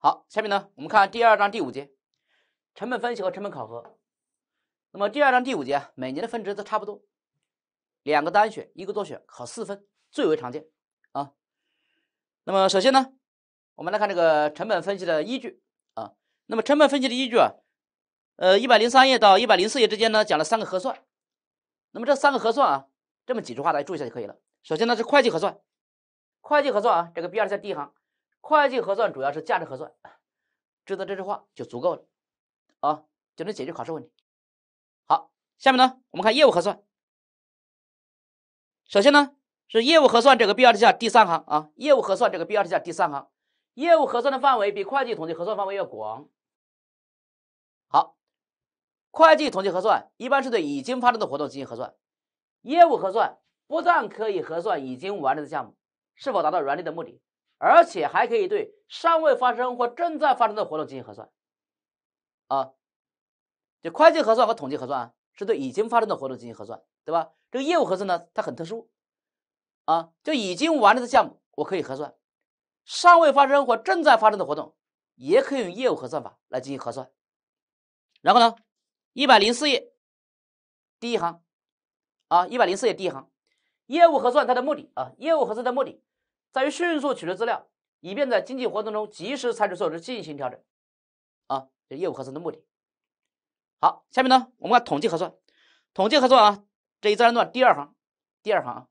好，下面呢，我们看第二章第五节，成本分析和成本考核。那么第二章第五节每年的分值都差不多，两个单选，一个多选，考四分最为常见啊。那么首先呢，我们来看这个成本分析的依据啊。那么成本分析的依据啊，呃，一百零三页到一百零四页之间呢，讲了三个核算。那么这三个核算啊，这么几句话大注意一下就可以了。首先呢是会计核算，会计核算啊，这个 B 二在第一行。会计核算主要是价值核算，知道这句话就足够了，啊，就能解决考试问题。好，下面呢，我们看业务核算。首先呢，是业务核算这个必要事项第三行啊，业务核算这个必要事项第三行。业务核算的范围比会计统计核算范围要广。好，会计统计核算一般是对已经发生的活动进行核算，业务核算不但可以核算已经完成的项目，是否达到原理的目的。而且还可以对尚未发生或正在发生的活动进行核算，啊，就会计核算和统计核算，是对已经发生的活动进行核算，对吧？这个业务核算呢，它很特殊，啊，就已经完成的项目我可以核算，尚未发生或正在发生的活动也可以用业务核算法来进行核算。然后呢，一百零四页第一行，啊，一百零四页第一行，业务核算它的目的啊，业务核算的目的。在于迅速取得资料，以便在经济活动中及时采取措施进行调整，啊，这业务核算的目的。好，下面呢，我们看统计核算。统计核算啊，这一自然段第二行，第二行，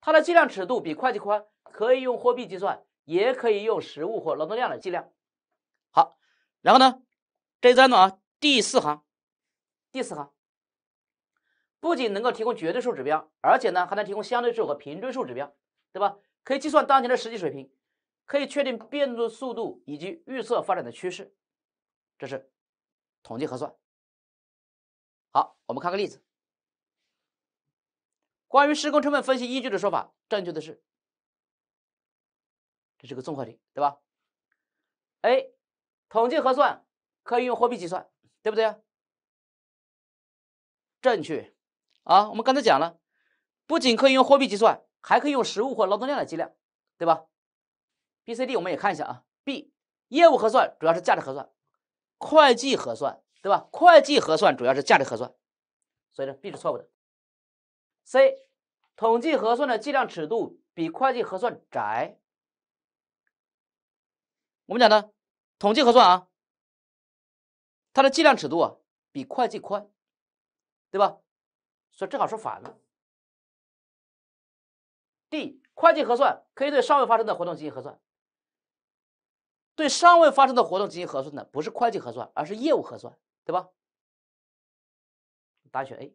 它的计量尺度比会计宽，可以用货币计算，也可以用实物或劳动量来计量。好，然后呢，这一自然段啊，第四行，第四行，不仅能够提供绝对数指标，而且呢，还能提供相对数和平均数指标，对吧？可以计算当前的实际水平，可以确定变动速度以及预测发展的趋势，这是统计核算。好，我们看个例子。关于施工成本分析依据的说法，正确的是？这是个综合题，对吧？A，统计核算可以用货币计算，对不对？正确。啊，我们刚才讲了，不仅可以用货币计算。还可以用实物或劳动量来计量，对吧？B、C、D 我们也看一下啊。B，业务核算主要是价值核算，会计核算，对吧？会计核算主要是价值核算，所以呢 B 是错误的。C，统计核算的计量尺度比会计核算窄。我们讲呢，统计核算啊，它的计量尺度啊比会计宽，对吧？所以正好说反了。D 会计核算可以对尚未发生的活动进行核算，对尚未发生的活动进行核算的不是会计核算，而是业务核算，对吧？答案选 A。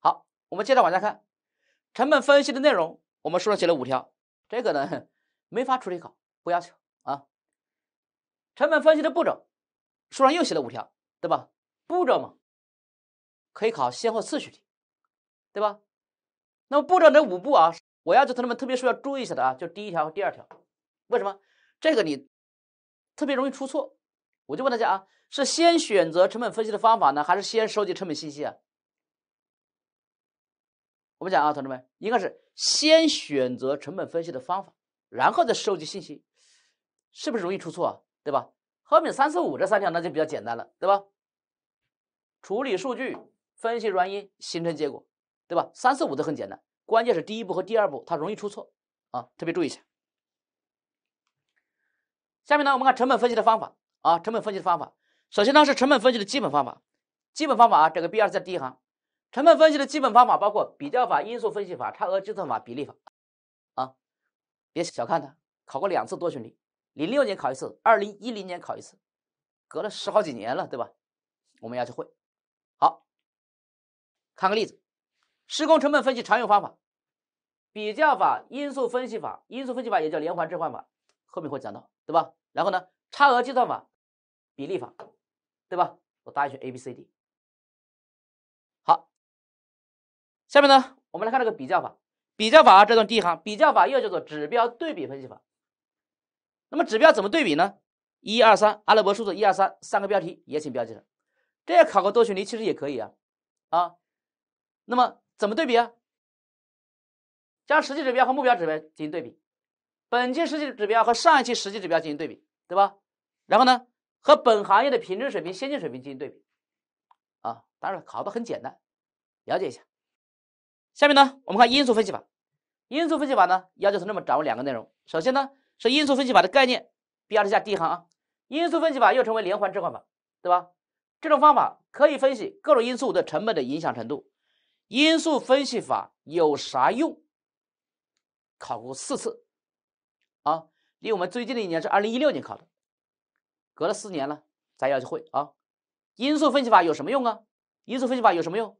好，我们接着往下看，成本分析的内容，我们书上写了五条，这个呢没法出题考，不要求啊。成本分析的步骤，书上又写了五条，对吧？步骤嘛，可以考先后次序题，对吧？那么步骤那五步啊。我要求同学们，特别是要注意一下的啊，就第一条和第二条，为什么？这个你特别容易出错。我就问大家啊，是先选择成本分析的方法呢，还是先收集成本信息啊？我们讲啊，同志们，应该是先选择成本分析的方法，然后再收集信息，是不是容易出错啊？对吧？后面三四五这三条那就比较简单了，对吧？处理数据，分析原因，形成结果，对吧？三四五都很简单。关键是第一步和第二步，它容易出错啊，特别注意一下。下面呢，我们看成本分析的方法啊，成本分析的方法。首先呢是成本分析的基本方法，基本方法啊，这个 B 二在第一行。成本分析的基本方法包括比较法、因素分析法、差额计算法、比例法啊。别小看它，考过两次多选题，零六年考一次，二零一零年考一次，隔了十好几年了，对吧？我们要去会。好，看个例子。施工成本分析常用方法：比较法、因素分析法。因素分析法也叫连环置换法，后面会讲到，对吧？然后呢，差额计算法、比例法，对吧？我答案选 A、B、C、D。好，下面呢，我们来看这个比较法。比较法啊，这段第一行，比较法又叫做指标对比分析法。那么指标怎么对比呢？一二三阿拉伯数字一二三三个标题也请标记上。这考个多选题其实也可以啊，啊，那么。怎么对比啊？将实际指标和目标指标进行对比，本期实际指标和上一期实际指标进行对比，对吧？然后呢，和本行业的平均水平、先进水平进行对比，啊，当然考的很简单，了解一下。下面呢，我们看因素分析法。因素分析法呢，要求同学们掌握两个内容。首先呢，是因素分析法的概念，标一下第一行啊。因素分析法又称为连环置换法，对吧？这种方法可以分析各种因素对成本的影响程度。因素分析法有啥用？考过四次，啊，离我们最近的一年是二零一六年考的，隔了四年了，咱要去会啊。因素分析法有什么用啊？因素分析法有什么用？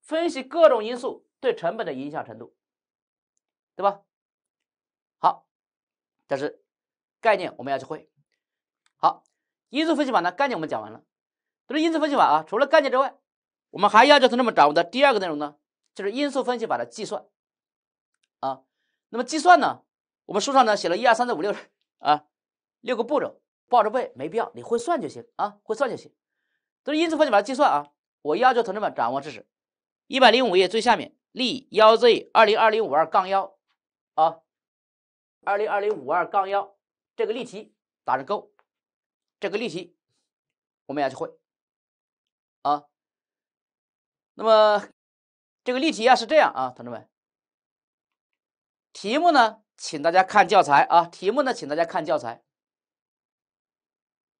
分析各种因素对成本的影响程度，对吧？好，这是概念，我们要去会。好，因素分析法呢，概念我们讲完了。不是因素分析法啊，除了概念之外。我们还要求同志们掌握的第二个内容呢，就是因素分析法的计算，啊，那么计算呢，我们书上呢写了一二三四五六啊六个步骤，抱着背没必要，你会算就行啊，会算就行，都是因素分析法的计算啊，我要求同志们掌握知识，一百零五页最下面例幺 Z 二零二零五二杠幺啊，二零二零五二杠幺这个例题打上勾，这个例题我们要去会，啊。那么，这个例题啊是这样啊，同志们，题目呢，请大家看教材啊，题目呢，请大家看教材。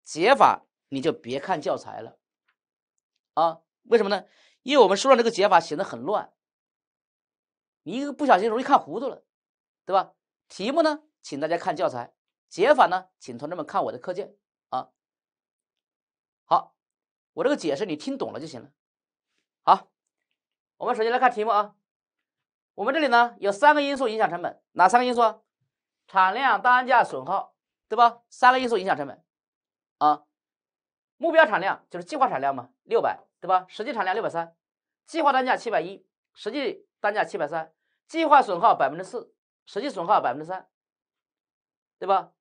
解法你就别看教材了，啊，为什么呢？因为我们书上这个解法写的很乱，你一个不小心容易看糊涂了，对吧？题目呢，请大家看教材，解法呢，请同志们看我的课件啊。好，我这个解释你听懂了就行了，好。我们首先来看题目啊，我们这里呢有三个因素影响成本，哪三个因素？产量、单价、损耗，对吧？三个因素影响成本，啊，目标产量就是计划产量嘛，六百，对吧？实际产量六百三，计划单价七百一，实际单价七百三，计划损耗百分之四，实际损耗百分之三，对吧？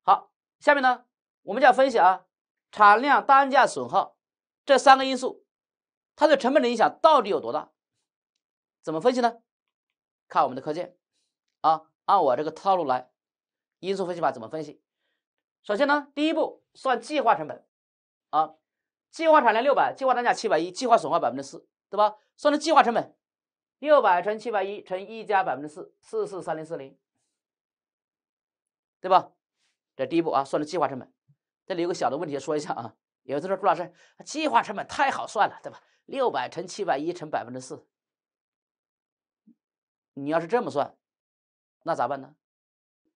好，下面呢我们就要分析啊产量、单价、损耗这三个因素。它对成本的影响到底有多大？怎么分析呢？看我们的课件，啊，按我这个套路来，因素分析法怎么分析？首先呢，第一步算计划成本，啊，计划产量六百，计划单价七百一，计划损耗百分之四，对吧？算的计划成本，六百乘七百一乘一加百分之四，四四三零四零，对吧？这第一步啊，算的计划成本。这里有个小的问题说一下啊，有的时说朱老师，计划成本太好算了，对吧？六百乘七百一乘百分之四，你要是这么算，那咋办呢？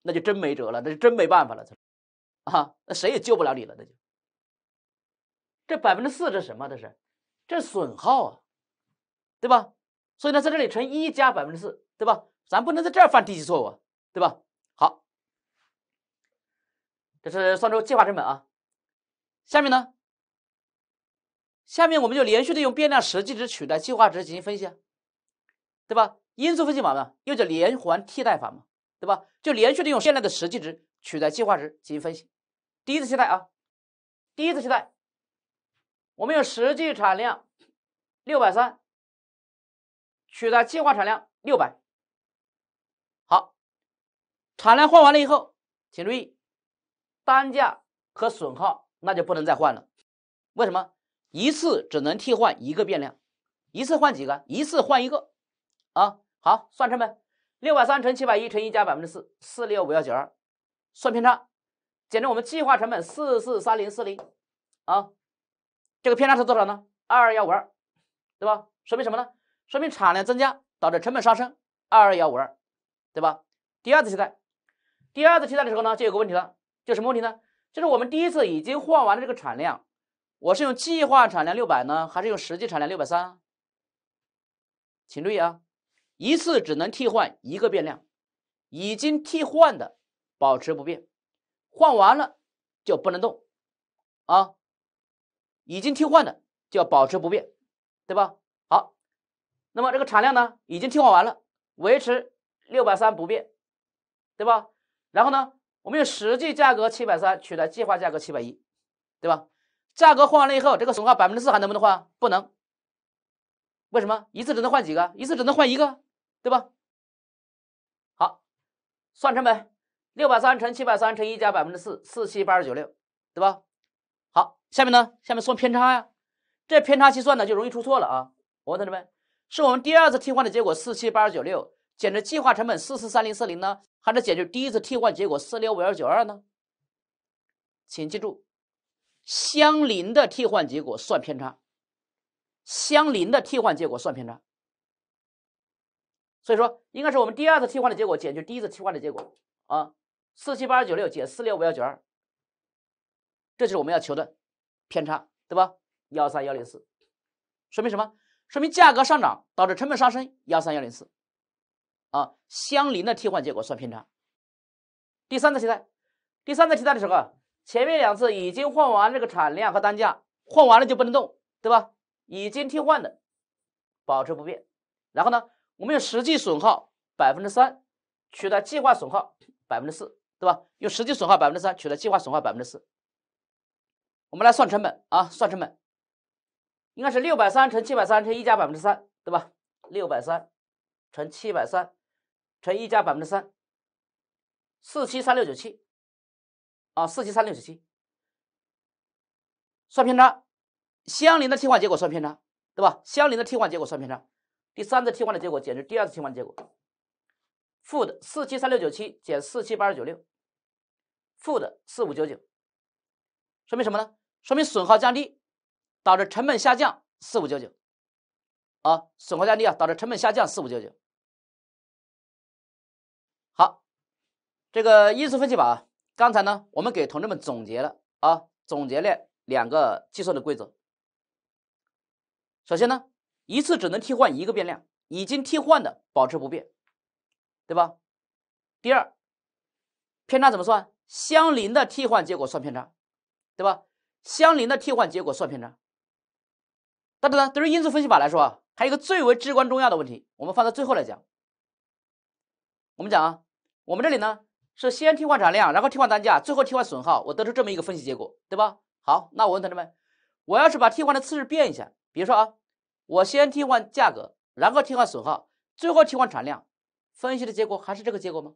那就真没辙了，那就真没办法了，啊，那谁也救不了你了，那就。这百分之四是什么？这是，这损耗啊，对吧？所以呢，在这里乘一加百分之四，对吧？咱不能在这儿犯低级错误，对吧？好，这是算出计划成本啊。下面呢？下面我们就连续的用变量实际值取代计划值进行分析，对吧？因素分析法嘛，又叫连环替代法嘛，对吧？就连续的用现在的实际值取代计划值进行分析。第一次替代啊，第一次替代，我们用实际产量六百三取代计划产量六百。好，产量换完了以后，请注意，单价和损耗那就不能再换了，为什么？一次只能替换一个变量，一次换几个？一次换一个，啊，好，算成本：六百三乘七百一乘一加百分之四，四六五幺九二，算偏差，减去我们计划成本四四三零四零，啊，这个偏差是多少呢？二二幺五二，对吧？说明什么呢？说明产量增加导致成本上升，二二幺五二，对吧？第二次替代，第二次替代的时候呢，就有个问题了，就什么问题呢？就是我们第一次已经换完了这个产量。我是用计划产量六百呢，还是用实际产量六百三？请注意啊，一次只能替换一个变量，已经替换的保持不变，换完了就不能动，啊，已经替换的就要保持不变，对吧？好，那么这个产量呢，已经替换完了，维持六百三不变，对吧？然后呢，我们用实际价格七百三取代计划价格七百一，对吧？价格换完了以后，这个损耗百分之四还能不能换？不能。为什么？一次只能换几个？一次只能换一个，对吧？好，算成本：六百三乘七百三乘一加百分之四，四七八二九六，对吧？好，下面呢？下面算偏差呀。这偏差计算呢就容易出错了啊！我问同学们：是我们第二次替换的结果四七八二九六，减去计划成本四四三零四零呢，还是减去第一次替换结果四六五幺九二呢？请记住。相邻的替换结果算偏差，相邻的替换结果算偏差，所以说应该是我们第二次替换的结果减去第一次替换的结果啊，四七八二九六减四六五幺九二，这就是我们要求的偏差，对吧？幺三幺零四，说明什么？说明价格上涨导致成本上升幺三幺零四，啊，相邻的替换结果算偏差。第三次替代，第三次替代的时候。前面两次已经换完这个产量和单价，换完了就不能动，对吧？已经替换的保持不变。然后呢，我们用实际损耗百分之三取代计划损耗百分之四，对吧？用实际损耗百分之三取代计划损耗百分之四，我们来算成本啊，算成本，应该是六百三乘七百三乘一加百分之三，对吧？六百三乘七百三乘一加百分之三，四七三六九七。啊，四七三六九七算偏差，相邻的替换结果算偏差，对吧？相邻的替换结果算偏差。第三次替换的结果减去第二次替换结果，负的四七三六九七减四七八二九六，负的四五九九，说明什么呢？说明损耗降低，导致成本下降四五九九。啊，损耗降低啊，导致成本下降四五九九。好，这个因素分析法。刚才呢，我们给同志们总结了啊，总结了两个计算的规则。首先呢，一次只能替换一个变量，已经替换的保持不变，对吧？第二，偏差怎么算？相邻的替换结果算偏差，对吧？相邻的替换结果算偏差。但是呢，对于因素分析法来说啊，还有一个最为至关重要的问题，我们放到最后来讲。我们讲啊，我们这里呢。是先替换产量，然后替换单价，最后替换损耗，我得出这么一个分析结果，对吧？好，那我问同学们，我要是把替换的次数变一下，比如说啊，我先替换价格，然后替换损耗，最后替换产量，分析的结果还是这个结果吗？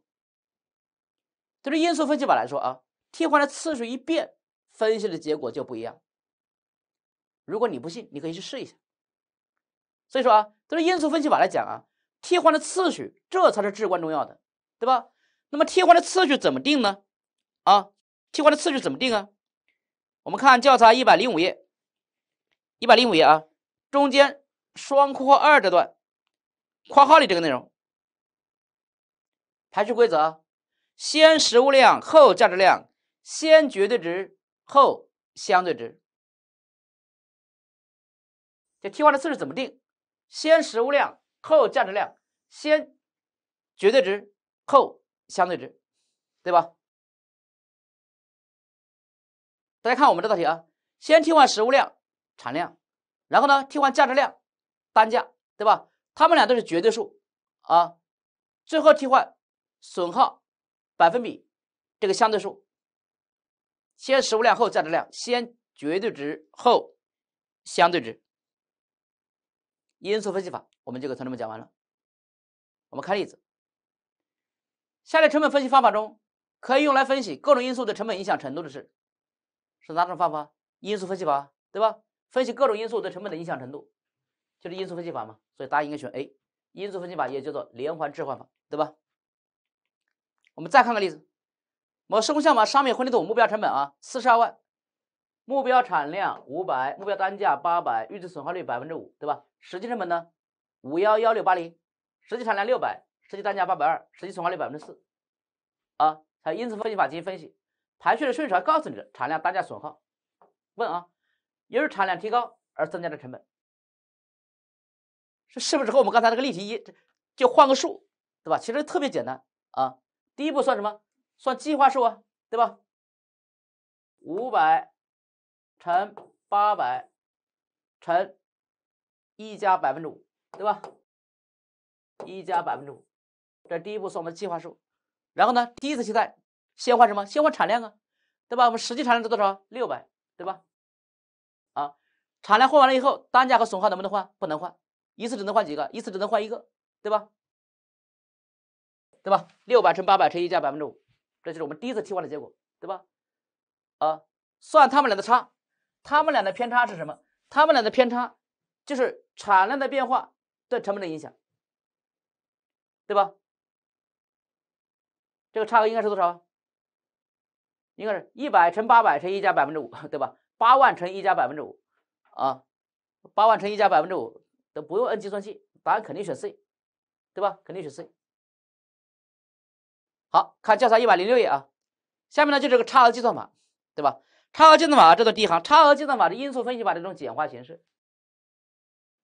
对于因素分析法来说啊，替换的次数一变，分析的结果就不一样。如果你不信，你可以去试一下。所以说啊，对于因素分析法来讲啊，替换的次序这才是至关重要的，对吧？那么替换的次序怎么定呢？啊，替换的次序怎么定啊？我们看教材一百零五页，一百零五页啊，中间双括号二这段，括号里这个内容，排序规则：先实物量，后价值量；先绝对值，后相对值。这替换的次序怎么定？先实物量，后价值量；先绝对值，后。相对值，对吧？大家看我们这道题啊，先替换实物量产量，然后呢替换价值量单价，对吧？它们俩都是绝对数啊，最后替换损耗百分比这个相对数。先实物量后价值量，先绝对值后相对值。因素分析法我们就给同学们讲完了，我们看例子。下列成本分析方法中，可以用来分析各种因素的成本影响程度的是，是哪种方法？因素分析法，对吧？分析各种因素对成本的影响程度，就是因素分析法嘛。所以答案应该选 A，因素分析法也叫做连环置换法，对吧？我们再看个例子：某施工项目商品混凝土目标成本啊四十二万，目标产量五百，目标单价八百，预计损耗率百分之五，对吧？实际成本呢五幺幺六八零，实际产量六百。实际单价八百二，实际损耗率百分之四，啊，它因此分析法进行分析，排序的顺序还告诉你产量、单价、损耗。问啊，由于产量提高而增加的成本，是是不是和我们刚才那个例题一就换个数，对吧？其实特别简单啊。第一步算什么？算计划数啊，对吧？五百乘八百乘一加百分之五，对吧？一加百分之五。这第一步，算我们的计划数。然后呢，第一次替代，先换什么？先换产量啊，对吧？我们实际产量是多少？六百，对吧？啊，产量换完了以后，单价和损耗能不能换？不能换。一次只能换几个？一次只能换一个，对吧？对吧？六百乘八百乘一加百分之五，这就是我们第一次替换的结果，对吧？啊，算他们俩的差，他们俩的偏差是什么？他们俩的偏差就是产量的变化对成本的影响，对吧？这个差额应该是多少？应该是一百乘八百乘一加百分之五，对吧？八万乘一加百分之五，啊，八万乘一加百分之五都不用摁计算器，答案肯定选 C，对吧？肯定选 C。好看教材一百零六页啊，下面呢就是个差额计算法，对吧？差额计算法这做第一行差额计算法的因素分析法的这种简化形式，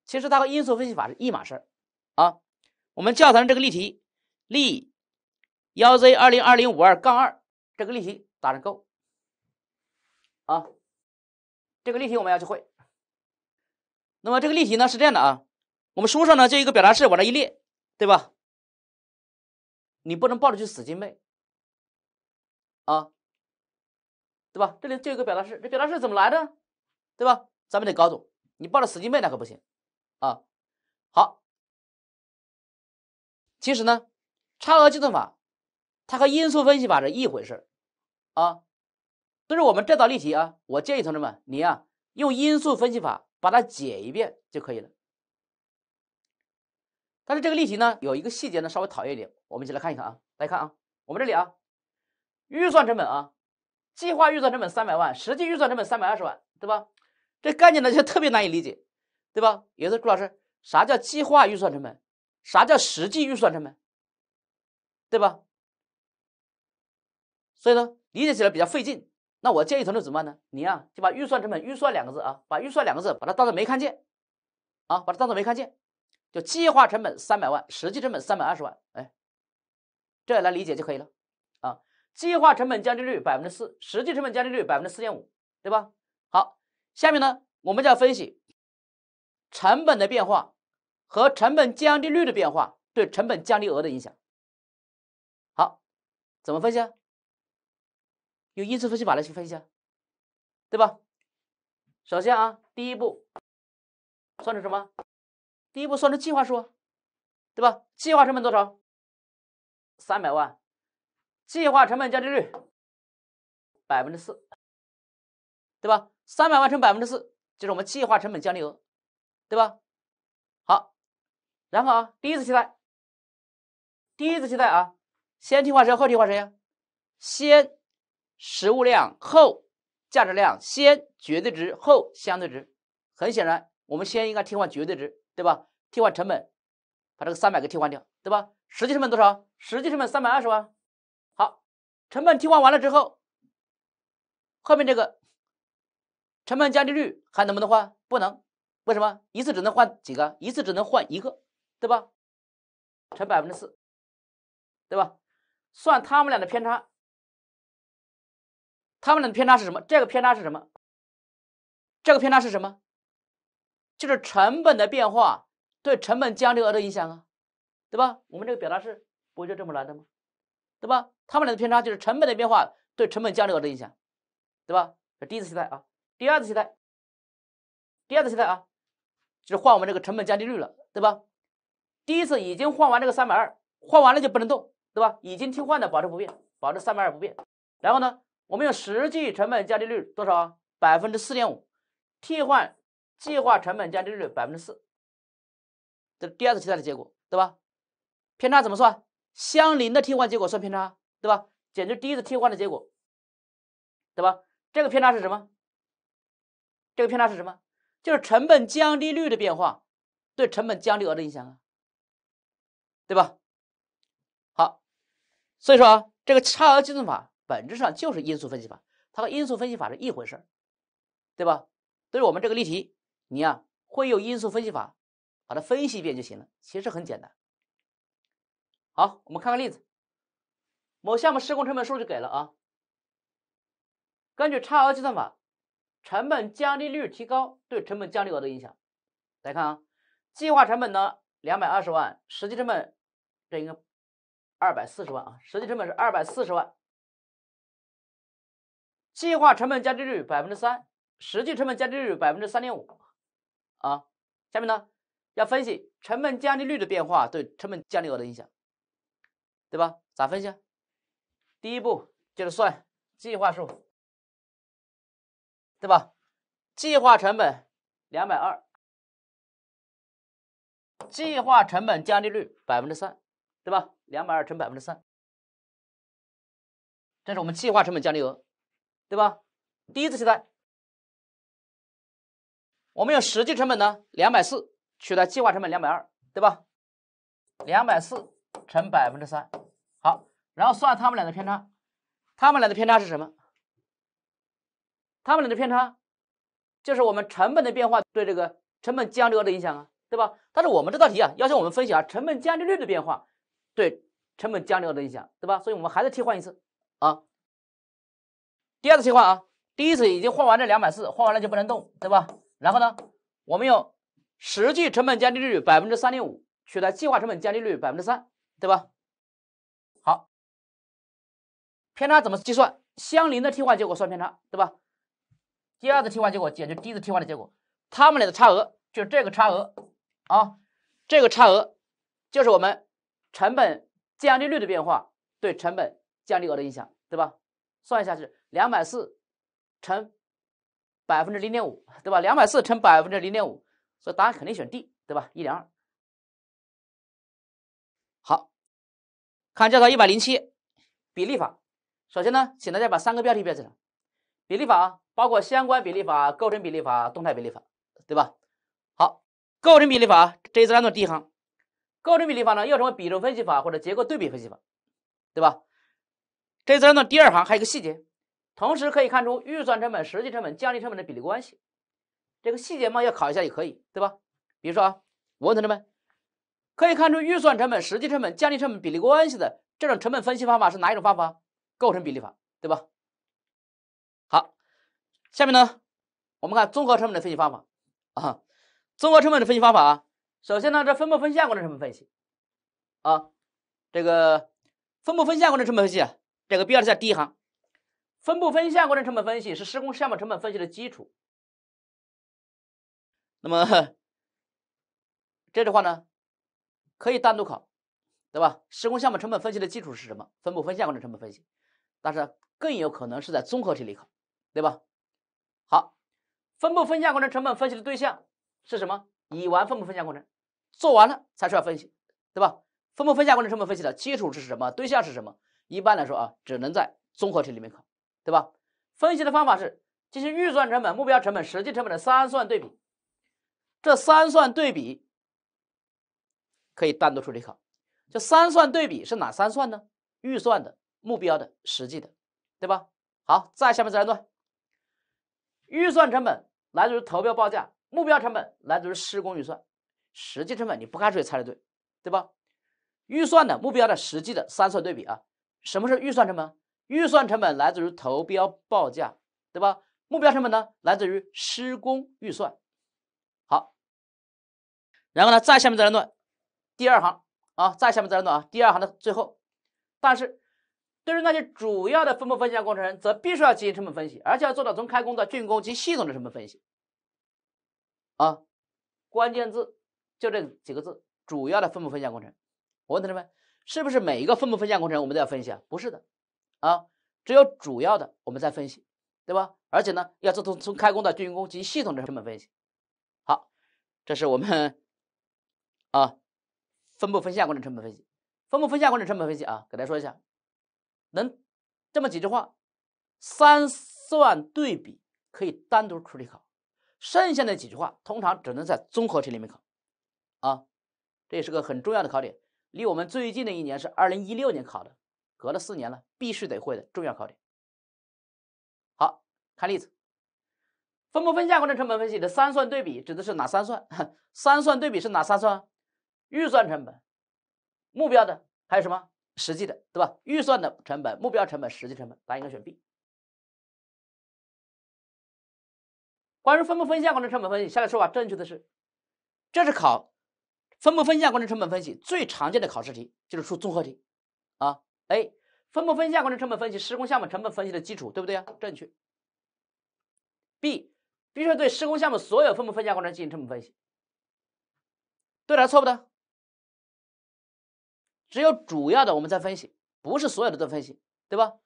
其实它和因素分析法是一码事儿啊。我们教材上这个例题例。幺 Z 二零二零五二杠二，这个例题打上勾，啊，这个例题我们要去会。那么这个例题呢是这样的啊，我们书上呢就一个表达式往这一列，对吧？你不能抱着去死记背，啊，对吧？这里就一个表达式，这表达式怎么来的，对吧？咱们得搞懂，你抱着死记背那可不行，啊，好，其实呢，差额计算法。它和因素分析法是一回事啊，但是我们这道例题啊。我建议同志们，你啊用因素分析法把它解一遍就可以了。但是这个例题呢，有一个细节呢稍微讨厌一点，我们一起来看一看啊。来看啊，我们这里啊，预算成本啊，计划预算成本三百万，实际预算成本三百二十万，对吧？这概念呢就特别难以理解，对吧？有的朱老师，啥叫计划预算成本？啥叫实际预算成本？对吧？所以呢，理解起来比较费劲。那我建议同学怎么办呢？你啊，就把“预算成本”、“预算”两个字啊，把“预算”两个字把它当做没看见，啊，把它当做没看见，就计划成本三百万，实际成本三二十万，哎，这样来理解就可以了。啊，计划成本降低率百分之四，实际成本降低率百分之四点五，对吧？好，下面呢，我们就要分析成本的变化和成本降低率的变化对成本降低额的影响。好，怎么分析？啊？用因式分析法来去分析啊，对吧？首先啊，第一步算成什么？第一步算成计划数，对吧？计划成本多少？三百万。计划成本降低率百分之四，对吧？三百万乘百分之四就是我们计划成本降低额，对吧？好，然后啊，第一次期待，第一次期待啊，先替换谁？后替换谁呀？先。实物量后，价值量先，绝对值后相对值。很显然，我们先应该替换绝对值，对吧？替换成本，把这个三百给替换掉，对吧？实际成本多少？实际成本三百二十万。好，成本替换完了之后，后面这个成本加利率还能不能换？不能，为什么？一次只能换几个？一次只能换一个，对吧？乘百分之四，对吧？算他们俩的偏差。它们俩的偏差是什么？这个偏差是什么？这个偏差是什么？就是成本的变化对成本降低额的影响啊，对吧？我们这个表达式不就这么来的吗？对吧？它们俩的偏差就是成本的变化对成本降低额的影响，对吧？这第一次替态啊，第二次替态，第二次替态啊，就是换我们这个成本降低率了，对吧？第一次已经换完这个三百二，换完了就不能动，对吧？已经替换的保持不变，保持三百二不变，然后呢？我们用实际成本降低率多少百分之四点五替换计划成本降低率百分之四，这第二次替代的结果对吧？偏差怎么算？相邻的替换结果算偏差对吧？减去第一次替换的结果，对吧？这个偏差是什么？这个偏差是什么？就是成本降低率的变化对成本降低额的影响啊，对吧？好，所以说啊，这个差额计算法。本质上就是因素分析法，它和因素分析法是一回事儿，对吧？对于我们这个例题，你呀会用因素分析法把它分析一遍就行了，其实很简单。好，我们看看例子。某项目施工成本数据给了啊，根据差额计算法，成本降低率提高对成本降低额的影响。来看啊，计划成本呢两百二十万，实际成本这应该二百四十万啊，实际成本是二百四十万。计划成本降低率百分之三，实际成本降低率百分之三点五，啊，下面呢要分析成本降低率的变化对成本降低额的影响，对吧？咋分析？第一步就是算计划数，对吧？计划成本两百二，计划成本降低率百分之三，对吧？两百二乘百分之三，这是我们计划成本降低额。对吧？第一次替代，我们用实际成本呢两百四取代计划成本两百二，对吧？两百四乘百分之三，好，然后算他们俩的偏差，他们俩的偏差是什么？他们俩的偏差就是我们成本的变化对这个成本低额的影响啊，对吧？但是我们这道题啊要求我们分析啊成本降低率的变化对成本低额的影响，对吧？所以我们还得替换一次啊。第二次替换啊，第一次已经换完这两百四，换完了就不能动，对吧？然后呢，我们用实际成本降低率百分之三点五，取代计划成本降低率百分之三，对吧？好，偏差怎么计算？相邻的替换结果算偏差，对吧？第二次替换结果减去第一次替换的结果，他们俩的差额就是这个差额啊，这个差额就是我们成本降低率的变化对成本降低额的影响，对吧？算一下是两百四乘百分之零点五，对吧？两百四乘百分之零点五，所以答案肯定选 D，对吧？一点二。好，看这道一百零七比例法。首先呢，请大家把三个标题标起来。比例法包括相关比例法、构成比例法、动态比例法，对吧？好，构成比例法这一自然段第一行，构成比例法呢又称为比重分析法或者结构对比分析法，对吧？这则呢，第二行还有一个细节，同时可以看出预算成本、实际成本、降低成本的比例关系。这个细节嘛，要考一下也可以，对吧？比如说啊，我问同学们，可以看出预算成本、实际成本、降低成本比例关系的这种成本分析方法是哪一种方法？构成比例法，对吧？好，下面呢，我们看综合成本的分析方法啊。综合成本的分析方法啊，首先呢，这分布分项工程成本分析啊，这个分布分项工程成本分析。这个标题在第一行，分布分项工程成本分析是施工项目成本分析的基础。那么这句话呢，可以单独考，对吧？施工项目成本分析的基础是什么？分布分项工程成本分析。但是更有可能是在综合题里考，对吧？好，分布分项工程成本分析的对象是什么？已完分布分项工程，做完了才出来分析，对吧？分布分项工程成本分析的基础是什么？对象是什么？一般来说啊，只能在综合题里面考，对吧？分析的方法是进行预算成本、目标成本、实际成本的三算对比。这三算对比可以单独出题考。这三算对比是哪三算呢？预算的、目标的、实际的，对吧？好，再下面自然段。预算成本来自于投标报价，目标成本来自于施工预算，实际成本你不看谁猜的对，对吧？预算的、目标的、实际的三算对比啊。什么是预算成本？预算成本来自于投标报价，对吧？目标成本呢，来自于施工预算。好，然后呢，再下面再来段，第二行啊，再下面再来段啊，第二行的最后。但是，对于那些主要的分部分项工程，则必须要进行成本分析，而且要做到从开工到竣工及系统的成本分析。啊，关键字就这几个字：主要的分部分项工程。我问同学们。是不是每一个分部分项工程我们都要分析啊？不是的，啊，只有主要的我们再分析，对吧？而且呢，要做从从开工到竣工及系统的成本分析。好，这是我们啊，分部分项工程成本分析，分部分项工程成本分析啊，给大家说一下，能这么几句话，三算对比可以单独出题考，剩下的几句话通常只能在综合题里面考，啊，这也是个很重要的考点。离我们最近的一年是二零一六年考的，隔了四年了，必须得会的重要考点。好看例子，分部分项工程成本分析的三算对比指的是哪三算？三算对比是哪三算？预算成本、目标的，还有什么？实际的，对吧？预算的成本、目标成本、实际成本，答案应该选 B。关于分部分项工程成本分析，下列说法正确的是？这是考。分布分项工程成本分析最常见的考试题就是出综合题，啊，A，分布分项工程成本分析施工项目成本分析的基础对不对啊？正确。B，必须对施工项目所有分布分项工程进行成本分析，对是错不的？只有主要的我们在分析，不是所有的都分析，对吧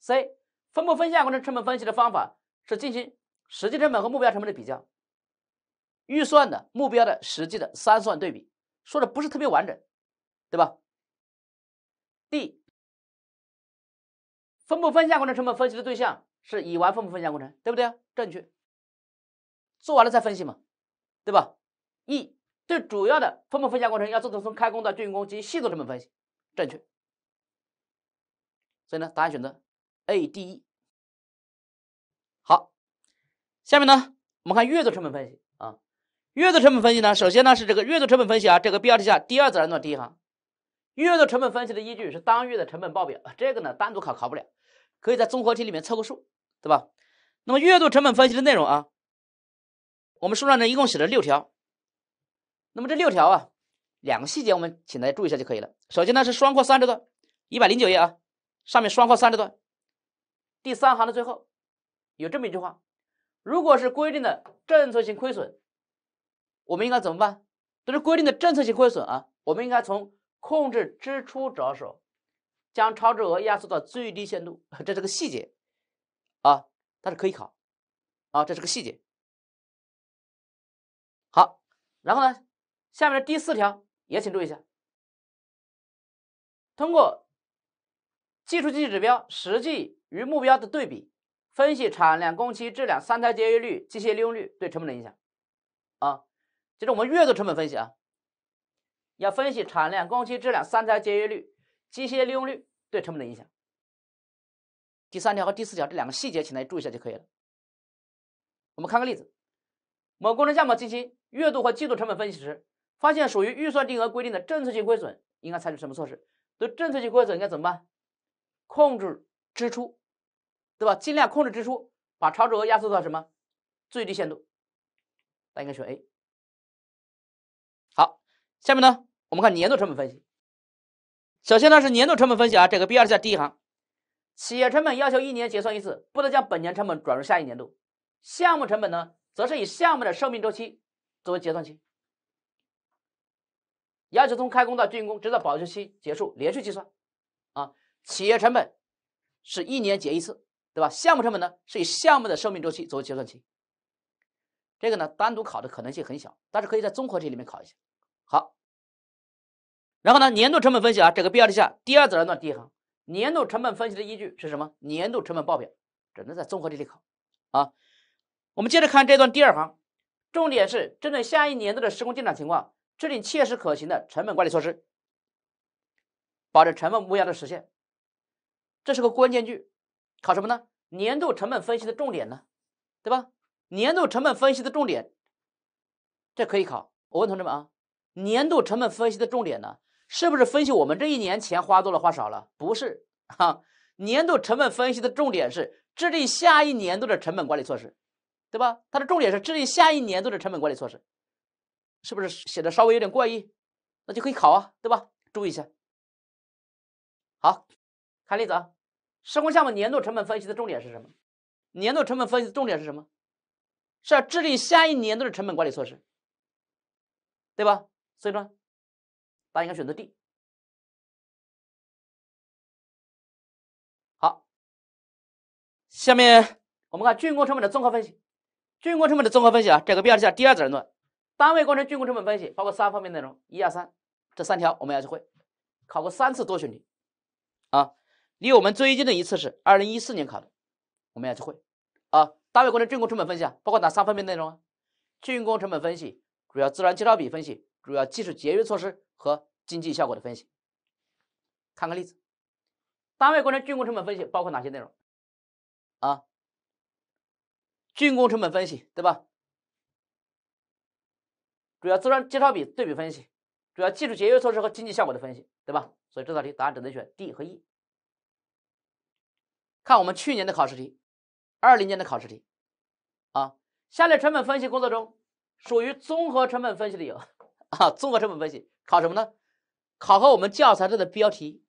？C，分布分项工程成本分析的方法是进行实际成本和目标成本的比较，预算的目标的实际的三算对比。说的不是特别完整，对吧？D，分布分项工程成本分析的对象是已完分部分项工程，对不对？正确，做完了再分析嘛，对吧？E，最主要的分部分项工程要做成从开工到竣工及系统成本分析，正确。所以呢，答案选择 A、D、E。好，下面呢，我们看月度成本分析。月度成本分析呢？首先呢是这个月度成本分析啊，这个标题下第二自然段第一行，月度成本分析的依据是当月的成本报表。这个呢单独考考不了，可以在综合题里面凑个数，对吧？那么月度成本分析的内容啊，我们书上呢一共写了六条。那么这六条啊，两个细节我们请大家注意一下就可以了。首先呢是双括三这段一百零九页啊，上面双括三这段第三行的最后有这么一句话：如果是规定的政策性亏损。我们应该怎么办？这是规定的政策性亏损啊！我们应该从控制支出着手，将超支额压缩到最低限度。这是个细节啊，它是可以考啊，这是个细节。好，然后呢，下面第四条也请注意一下。通过技术经济指标实际与目标的对比，分析产量、工期、质量、三台节约率、机械利用率对成本的影响啊。接是我们月度成本分析啊，要分析产量、工期、质量、三财节约率、机械利用率对成本的影响。第三条和第四条这两个细节，请大家注意一下就可以了。我们看个例子：某工程项目进行月度和季度成本分析时，发现属于预算定额规定的政策性亏损，应该采取什么措施？对政策性亏损应该怎么办？控制支出，对吧？尽量控制支出，把超支额压缩到什么最低限度？那应该选 A。好，下面呢，我们看年度成本分析。首先呢是年度成本分析啊，这个 B 二在第一行，企业成本要求一年结算一次，不得将本年成本转入下一年度。项目成本呢，则是以项目的寿命周期作为结算期，要求从开工到竣工，直到保修期结束，连续计算。啊，企业成本是一年结一次，对吧？项目成本呢，是以项目的寿命周期作为结算期。这个呢单独考的可能性很小，但是可以在综合题里面考一下。好，然后呢，年度成本分析啊，这个标题下第二自然段第一行，年度成本分析的依据是什么？年度成本报表只能在综合题里考啊。我们接着看这段第二行，重点是针对下一年度的施工进展情况，制定切实可行的成本管理措施，保证成本目标的实现。这是个关键句，考什么呢？年度成本分析的重点呢，对吧？年度成本分析的重点，这可以考。我问同志们啊，年度成本分析的重点呢，是不是分析我们这一年前花多了花少了？不是啊。年度成本分析的重点是制定下一年度的成本管理措施，对吧？它的重点是制定下一年度的成本管理措施，是不是写的稍微有点怪异？那就可以考啊，对吧？注意一下。好，看例子啊。施工项目年度成本分析的重点是什么？年度成本分析的重点是什么？是要制定下一年度的成本管理措施，对吧？所以说，大家应该选择 D。好，下面我们看竣工成本的综合分析。竣工成本的综合分析啊，这个标题叫第二责任段，单位工程竣工成本分析包括三方面内容：一、二、三，这三条我们要去会。考过三次多选题，啊，离我们最近的一次是二零一四年考的，我们要去会，啊。单位工程竣工成本分析啊，包括哪三方面内容？竣工成本分析、主要资源介绍比分析、主要技术节约措施和经济效果的分析。看个例子，单位工程竣工成本分析包括哪些内容？啊，竣工成本分析对吧？主要资源介绍比对比分析、主要技术节约措施和经济效果的分析对吧？所以这道题答案只能选 D 和 E。看我们去年的考试题。二零年的考试题，啊，下列成本分析工作中，属于综合成本分析的有，啊，综合成本分析考什么呢？考核我们教材中的标题，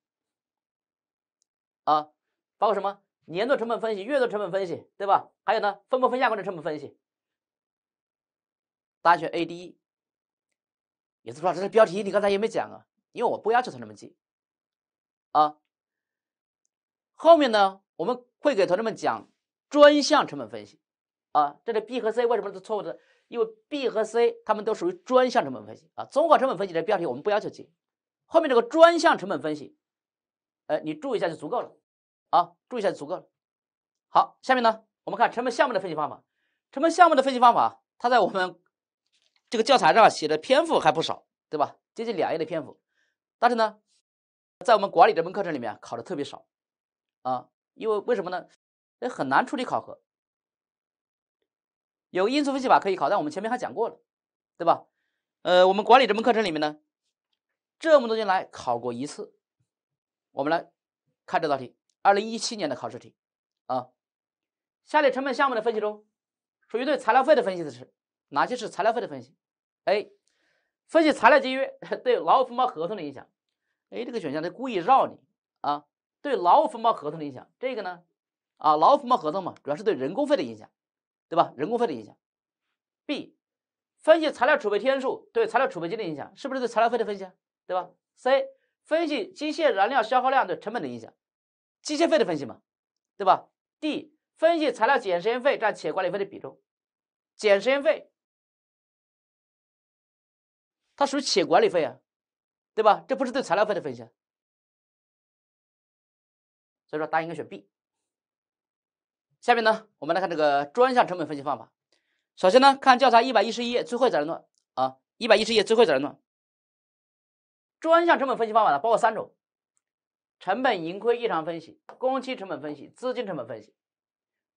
啊，包括什么年度成本分析、月度成本分析，对吧？还有呢，分不分项工程成本分析，答案选 A、D、E，也是说这是标题，你刚才也没讲啊？因为我不要求同学们记，啊，后面呢我们会给同学们讲。专项成本分析，啊，这里 B 和 C 为什么是错误的？因为 B 和 C 它们都属于专项成本分析啊。综合成本分析的标题我们不要求记，后面这个专项成本分析，呃，你注意一下就足够了，啊，注意一下就足够了。好，下面呢，我们看成本项目的分析方法。成本项目的分析方法，它在我们这个教材上写的篇幅还不少，对吧？接近两页的篇幅。但是呢，在我们管理这门课程里面考的特别少，啊，因为为什么呢？这很难处理考核，有因素分析法可以考，但我们前面还讲过了，对吧？呃，我们管理这门课程里面呢，这么多年来考过一次。我们来看这道题，二零一七年的考试题啊。下列成本项目的分析中，属于对材料费的分析的是哪些？是材料费的分析？A. 分析材料节约对劳务分包合同的影响。哎，这个选项它故意绕你啊，对劳务分包合同的影响，这个呢？啊，劳务分包合同嘛，主要是对人工费的影响，对吧？人工费的影响。B，分析材料储备天数对材料储备金的影响，是不是对材料费的分析啊？对吧？C，分析机械燃料消耗量对成本的影响，机械费的分析嘛，对吧？D，分析材料检验费占企业管理费的比重，减时验费它属于企业管理费啊，对吧？这不是对材料费的分析，所以说答案应该选 B。下面呢，我们来看这个专项成本分析方法。首先呢，看教材一百一十页最后责任段啊，一百一十页最后责任段。专项成本分析方法呢，包括三种：成本盈亏异常分析、工期成本分析、资金成本分析。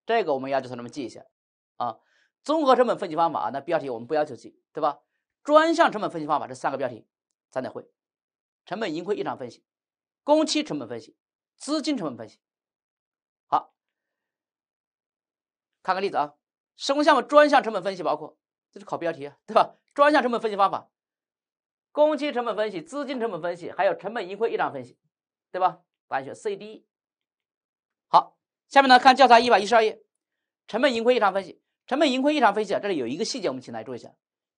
这个我们要求同学们记一下啊。综合成本分析方法啊，那标题我们不要求记，对吧？专项成本分析方法这三个标题咱得会。成本盈亏异常分析、工期成本分析、资金成本分析。看个例子啊，施工项目专项成本分析包括，这是考标题对吧？专项成本分析方法，工期成本分析、资金成本分析，还有成本盈亏异常分析，对吧？答案选 C、D。好，下面呢看教材一百一十二页，成本盈亏异常分析。成本盈亏异常分析啊，这里有一个细节，我们请来做一下。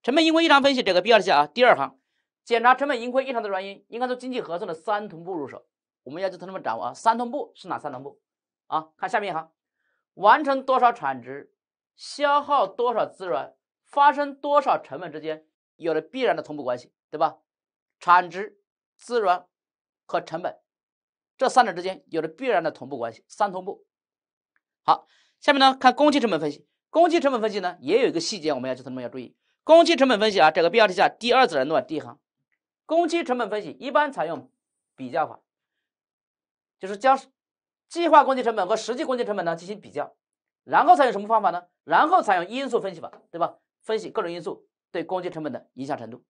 成本盈亏异常分析这个必要性啊，第二行，检查成本盈亏异常的原因，应该从经济核算的三同步入手。我们要求同学们掌握啊，三同步是哪三同步？啊，看下面一行。完成多少产值，消耗多少资源，发生多少成本之间有了必然的同步关系，对吧？产值、资源和成本这三者之间有着必然的同步关系，三同步。好，下面呢看工期成本分析。工期成本分析呢也有一个细节，我们要同学们要注意。工期成本分析啊，整个标题下第二自然段第一行。工期成本分析一般采用比较法，就是将。计划工期成本和实际工期成本呢进行比较，然后采用什么方法呢？然后采用因素分析法，对吧？分析各种因素对工期成本的影响程度。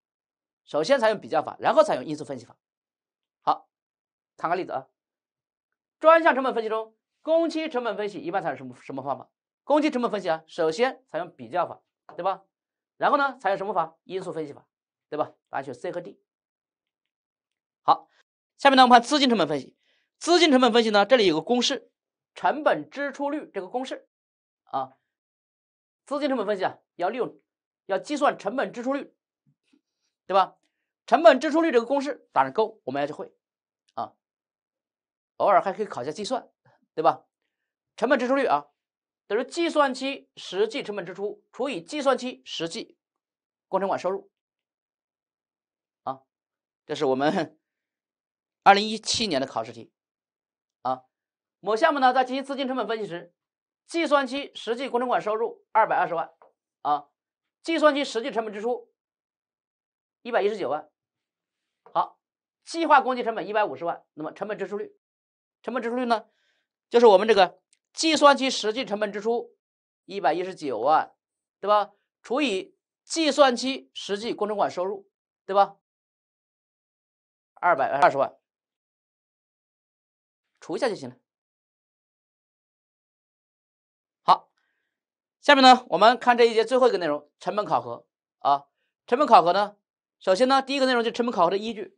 首先采用比较法，然后采用因素分析法。好，看个例子啊。专项成本分析中，工期成本分析一般采用什么什么方法？工期成本分析啊，首先采用比较法，对吧？然后呢，采用什么法？因素分析法，对吧？答案选 C 和 D。好，下面呢我们看资金成本分析。资金成本分析呢？这里有个公式，成本支出率这个公式，啊，资金成本分析啊，要利用，要计算成本支出率，对吧？成本支出率这个公式打上勾，我们要去会，啊，偶尔还可以考一下计算，对吧？成本支出率啊，等于计算期实际成本支出除以计算期实际工程款收入，啊，这是我们 二零一七年的考试题。啊，某项目呢在进行资金成本分析时，计算期实际工程款收入二百二十万啊，计算期实际成本支出一百一十九万。好，计划工期成本一百五十万，那么成本支出率，成本支出率呢，就是我们这个计算机实际成本支出一百一十九万，对吧？除以计算机实际工程款收入，对吧？二百二十万。除一下就行了。好，下面呢，我们看这一节最后一个内容——成本考核啊。成本考核呢，首先呢，第一个内容就是成本考核的依据。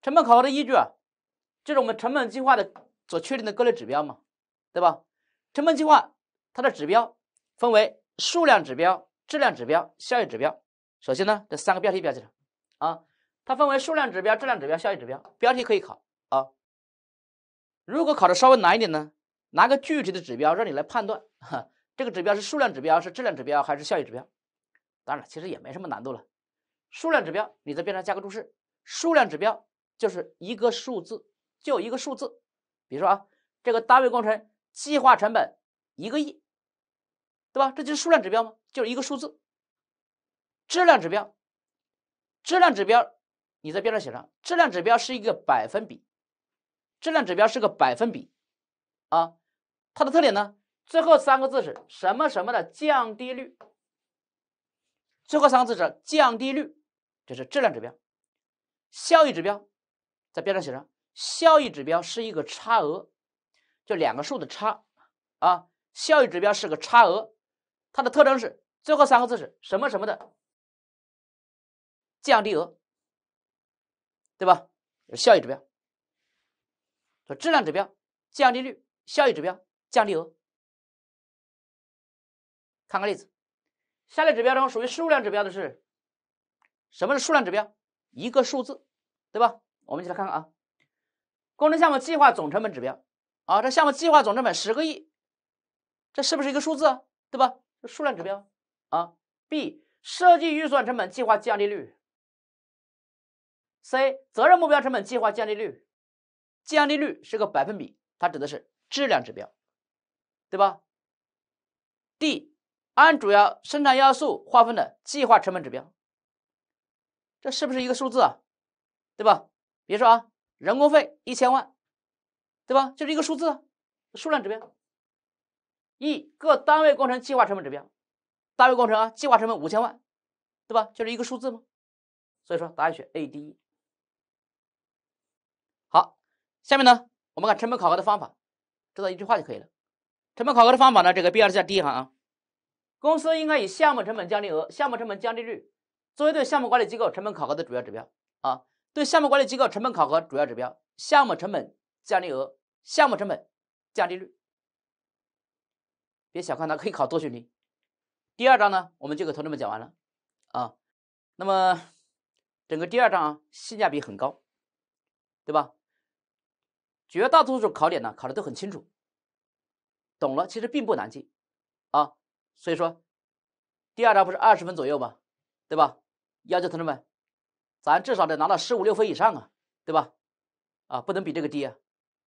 成本考核的依据啊，就是我们成本计划的所确定的各类指标嘛，对吧？成本计划它的指标分为数量指标、质量指标、效益指标。首先呢，这三个标题标记上啊，它分为数量指标、质量指标、效益指标，标题可以考。如果考的稍微难一点呢，拿个具体的指标让你来判断，哈，这个指标是数量指标，是质量指标，还是效益指标？当然了，其实也没什么难度了。数量指标，你在边上加个注释，数量指标就是一个数字，就一个数字。比如说啊，这个单位工程计划成本一个亿，对吧？这就是数量指标吗？就是一个数字。质量指标，质量指标，你在边上写上，质量指标是一个百分比。质量指标是个百分比，啊，它的特点呢？最后三个字是什么什么的降低率？最后三个字是降低率，这是质量指标。效益指标在边上写上，效益指标是一个差额，就两个数的差，啊，效益指标是个差额，它的特征是最后三个字是什么什么的降低额，对吧？效益指标。质量指标降低率，效益指标降低额。看个例子，下列指标中属于数量指标的是？什么是数量指标？一个数字，对吧？我们一起来看看啊。工程项目计划总成本指标啊，这项目计划总成本十个亿，这是不是一个数字啊？对吧？这数量指标啊。B 设计预算成本计划降低率。C 责任目标成本计划降低率。降低率是个百分比，它指的是质量指标，对吧？D 按主要生产要素划分的计划成本指标，这是不是一个数字啊？对吧？比如说啊，人工费一千万，对吧？就是一个数字，数量指标。E 各单位工程计划成本指标，单位工程啊，计划成本五千万，对吧？就是一个数字吗？所以说，答案选 A、D、E。下面呢，我们看成本考核的方法，知道一句话就可以了。成本考核的方法呢，这个 B 二是在第一行啊，公司应该以项目成本降低额、项目成本降低率作为对项目管理机构成本考核的主要指标啊。对项目管理机构成本考核主要指标：项目成本降低额、项目成本降低率。别小看它，可以考多选题。第二章呢，我们就给同志们讲完了啊。那么整个第二章啊，性价比很高，对吧？绝大多数考点呢考的都很清楚，懂了其实并不难记，啊，所以说第二章不是二十分左右吗？对吧？要求同学们，咱至少得拿到十五六分以上啊，对吧？啊，不能比这个低。啊，